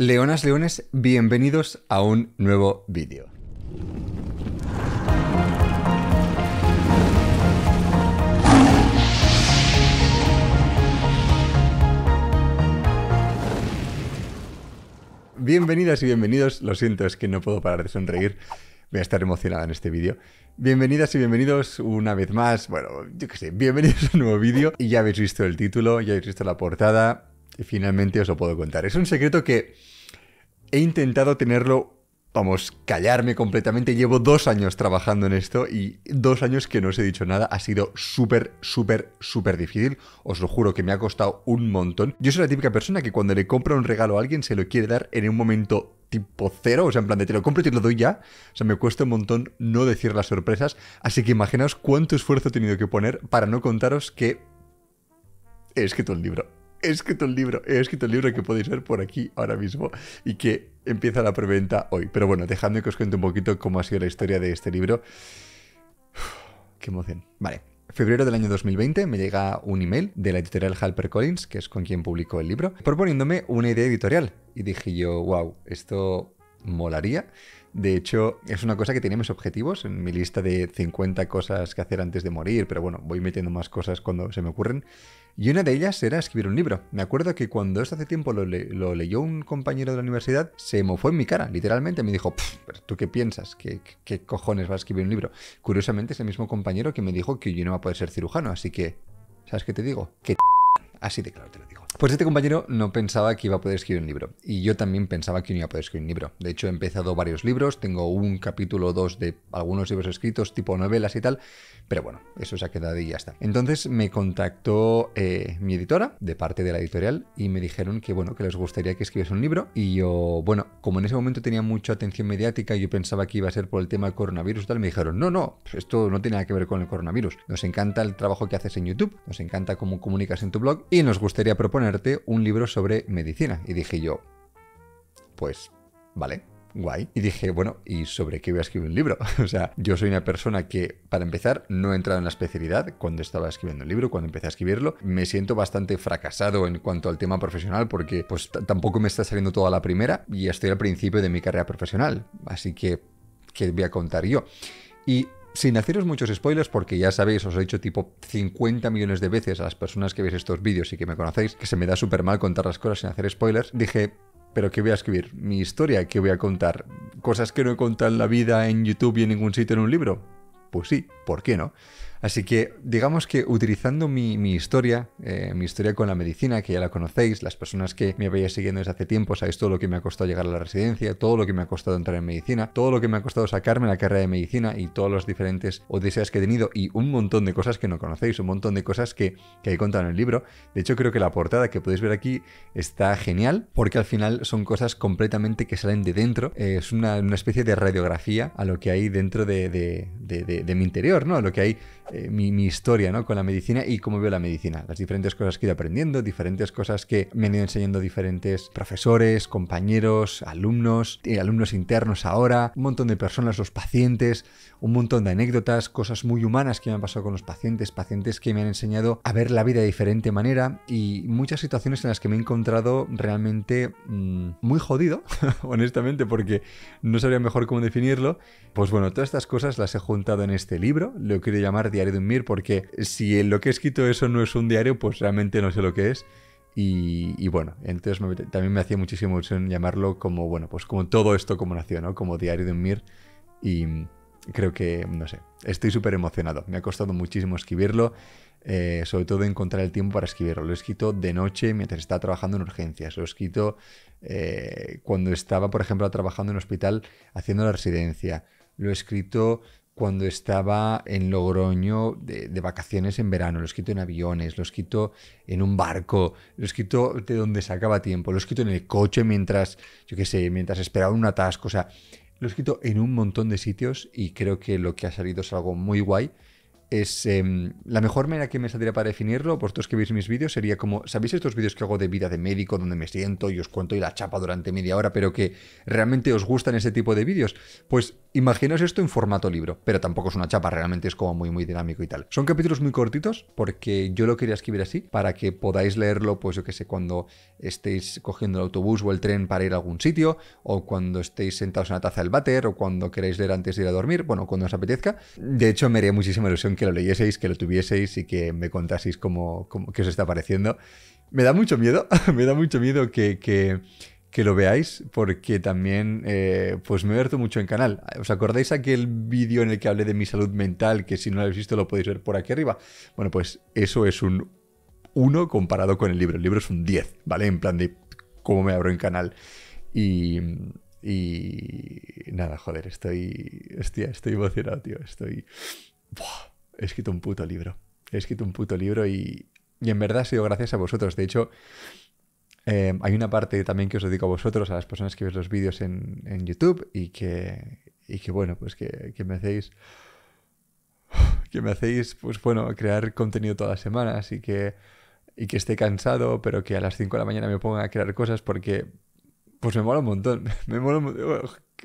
Leonas, leones, bienvenidos a un nuevo vídeo. Bienvenidas y bienvenidos, lo siento, es que no puedo parar de sonreír, voy a estar emocionada en este vídeo. Bienvenidas y bienvenidos una vez más, bueno, yo qué sé, bienvenidos a un nuevo vídeo y ya habéis visto el título, ya habéis visto la portada, y finalmente os lo puedo contar. Es un secreto que he intentado tenerlo, vamos, callarme completamente. Llevo dos años trabajando en esto y dos años que no os he dicho nada. Ha sido súper, súper, súper difícil. Os lo juro que me ha costado un montón. Yo soy la típica persona que cuando le compro un regalo a alguien se lo quiere dar en un momento tipo cero, o sea, en plan de te lo compro y te lo doy ya. O sea, me cuesta un montón no decir las sorpresas. Así que imaginaos cuánto esfuerzo he tenido que poner para no contaros que he escrito el libro he escrito el libro, he escrito el libro que podéis ver por aquí ahora mismo y que empieza la preventa hoy. Pero bueno, dejadme que os cuente un poquito cómo ha sido la historia de este libro. qué emoción. Vale. Febrero del año 2020 me llega un email de la editorial Collins, que es con quien publicó el libro, proponiéndome una idea editorial. Y dije yo, wow, esto molaría. De hecho, es una cosa que tenía mis objetivos en mi lista de 50 cosas que hacer antes de morir, pero bueno, voy metiendo más cosas cuando se me ocurren. Y una de ellas era escribir un libro. Me acuerdo que cuando esto hace tiempo lo, leyó un compañero de la universidad, se mofó en mi cara, literalmente. Me dijo, ¿pero tú qué piensas? ¿Qué, cojones vas a escribir un libro? Curiosamente, es el mismo compañero que me dijo que yo no iba a poder ser cirujano. Así que, ¿sabes qué te digo? Que así de claro te lo pues este compañero no pensaba que iba a poder escribir un libro. Y yo también pensaba que no iba a poder escribir un libro. De hecho, he empezado varios libros, tengo un capítulo o dos de algunos libros escritos, tipo novelas y tal. Pero bueno, eso se ha quedado y ya está. Entonces me contactó eh, mi editora, de parte de la editorial, y me dijeron que bueno, que les gustaría que escribiese un libro. Y yo, bueno, como en ese momento tenía mucha atención mediática, yo pensaba que iba a ser por el tema del coronavirus y tal. Me dijeron, no, no, esto no tiene nada que ver con el coronavirus. Nos encanta el trabajo que haces en YouTube, nos encanta cómo comunicas en tu blog y nos gustaría proponer un libro sobre medicina. Y dije yo, pues, vale, guay. Y dije, bueno, ¿y sobre qué voy a escribir un libro? o sea, yo soy una persona que, para empezar, no he entrado en la especialidad cuando estaba escribiendo el libro, cuando empecé a escribirlo. Me siento bastante fracasado en cuanto al tema profesional porque pues tampoco me está saliendo toda la primera y estoy al principio de mi carrera profesional. Así que, ¿qué voy a contar yo? Y sin haceros muchos spoilers, porque ya sabéis, os he dicho tipo 50 millones de veces a las personas que veis estos vídeos y que me conocéis, que se me da súper mal contar las cosas sin hacer spoilers, dije, pero ¿qué voy a escribir? Mi historia, ¿qué voy a contar? Cosas que no he contado en la vida, en YouTube y en ningún sitio en un libro. Pues sí, ¿por qué no? Así que digamos que utilizando mi, historia, eh, mi historia con la medicina, que ya la conocéis, las personas que me habéis siguiendo desde hace tiempo, sabéis todo lo que me ha costado llegar a la residencia, todo lo que me ha costado entrar en medicina, todo lo que me ha costado sacarme la carrera de medicina y todos los diferentes odiseas que he tenido y un montón de cosas que no conocéis, un montón de cosas que, que he contado en el libro. De hecho, creo que la portada que podéis ver aquí está genial porque al final son cosas completamente que salen de dentro. Eh, es una, especie de radiografía a lo que hay dentro de, de mi interior, ¿no? A lo que hay eh, mi, historia con la medicina y cómo veo la medicina. Las diferentes cosas que he ido aprendiendo, diferentes cosas que me han ido enseñando diferentes profesores, compañeros, alumnos, eh, alumnos internos ahora, un montón de personas, los pacientes, un montón de anécdotas, cosas muy humanas que me han pasado con los pacientes, pacientes que me han enseñado a ver la vida de diferente manera y muchas situaciones en las que me he encontrado realmente mm, muy jodido, honestamente, porque no sabía mejor cómo definirlo. Pues bueno, todas estas cosas las he juntado en este libro, lo quiero llamar diario de un MIR, porque si lo que he escrito eso no es un diario, pues realmente no sé lo que es. Y, bueno, entonces también me hacía muchísimo emoción llamarlo como, bueno, pues como todo esto como nació, ¿no? Como diario de un MIR. Y creo que, no sé, estoy súper emocionado. Me ha costado muchísimo escribirlo. Eh, sobre todo encontrar el tiempo para escribirlo. Lo he escrito de noche mientras estaba trabajando en urgencias, lo he escrito eh, cuando estaba, por ejemplo, trabajando en hospital haciendo la residencia, lo he escrito cuando estaba en Logroño de, vacaciones en verano. Lo escrito en aviones, lo escrito en un barco, lo escrito de donde sacaba tiempo, lo escrito en el coche mientras, yo qué sé, mientras esperaba un atasco. O sea, lo he escrito en un montón de sitios y creo que lo que ha salido es algo muy guay. Es em, la mejor manera que me saldría para definirlo, por todos que veis mis vídeos, sería como, ¿sabéis estos vídeos que hago de vida de médico, donde me siento y os cuento y la chapa durante media hora, pero que realmente os gustan ese tipo de vídeos? Pues Imaginaos esto en formato libro, pero tampoco es una chapa, realmente es como muy muy dinámico y tal. Son capítulos muy cortitos porque yo lo quería escribir así para que podáis leerlo, pues yo que sé, cuando estéis cogiendo el autobús o el tren para ir a algún sitio, o cuando estéis sentados en la taza del váter, o cuando queréis leer antes de ir a dormir, bueno, cuando os apetezca. De hecho, me haría muchísima ilusión que lo leyeseis, que lo tuvieseis y que me contaseis cómo, cómo os está pareciendo. Me da mucho miedo, me da mucho miedo que, que que lo veáis porque también eh, pues me abierto mucho en canal. ¿Os acordáis aquel vídeo en el que hablé de mi salud mental? Que si no lo habéis visto lo podéis ver por aquí arriba. Bueno, pues eso es un 1 comparado con el libro. El libro es un 10, ¿vale? En plan de cómo me abro en canal. Y, y nada, joder, estoy, hostia, estoy emocionado, tío. Estoy... he escrito un puto libro. He escrito un puto libro y, y en verdad ha sido gracias a vosotros. De hecho... Em, hay una parte también que os dedico a vosotros, a las personas que veis los vídeos en, YouTube y que, que, bueno, pues que, me hacéis que me hacéis, pues bueno, crear contenido todas las semanas y que, que esté cansado, pero que a las 5 de la mañana me ponga a crear cosas porque, pues me mola un montón. Me mola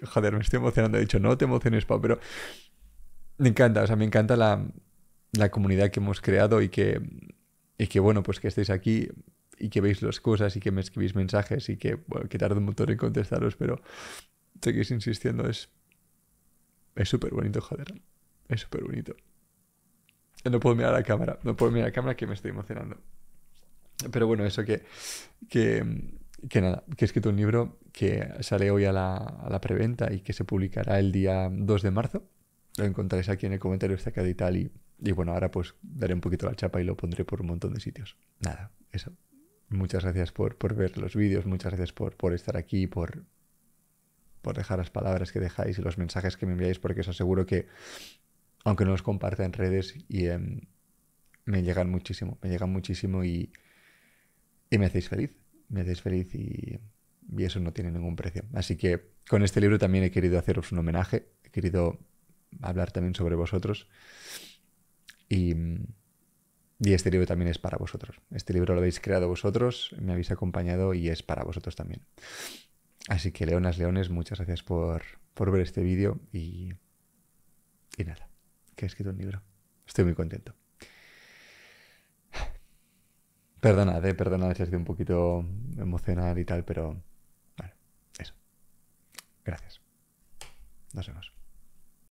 Joder, me estoy emocionando. He dicho, no te emociones, pero me encanta, o sea, me encanta la, comunidad que hemos creado y que, y que, bueno, pues que estéis aquí y que veis las cosas y que me escribís mensajes y que, bueno, que tardo un montón en contestaros, pero seguís insistiendo, es es súper bonito, joder. Es súper bonito. No puedo mirar a la cámara, no puedo mirar a la cámara que me estoy emocionando. Pero bueno, eso que, que, que nada, que he escrito un libro que sale hoy a la, preventa y que se publicará el día 2 de marzo. Lo encontraréis aquí en el comentario acá y tal. Y, y bueno, ahora pues daré un poquito la chapa y lo pondré por un montón de sitios. Nada, eso. Muchas gracias por, ver los vídeos, muchas gracias por, estar aquí, por, por dejar las palabras que dejáis y los mensajes que me enviáis, porque os aseguro que, aunque no los comparta en redes, y, em, me llegan muchísimo, me llegan muchísimo y, me hacéis feliz, me hacéis feliz y, y, eso no tiene ningún precio. Así que con este libro también he querido haceros un homenaje, he querido hablar también sobre vosotros y y este libro también es para vosotros. Este libro lo habéis creado vosotros, me habéis acompañado y es para vosotros también. Así que, leonas, leones, muchas gracias por, ver este vídeo y, y nada, que he escrito un libro. Estoy muy contento. Perdonad, eh, perdonad si ha sido un poquito emocional y tal, pero bueno, eso. Gracias. Nos vemos.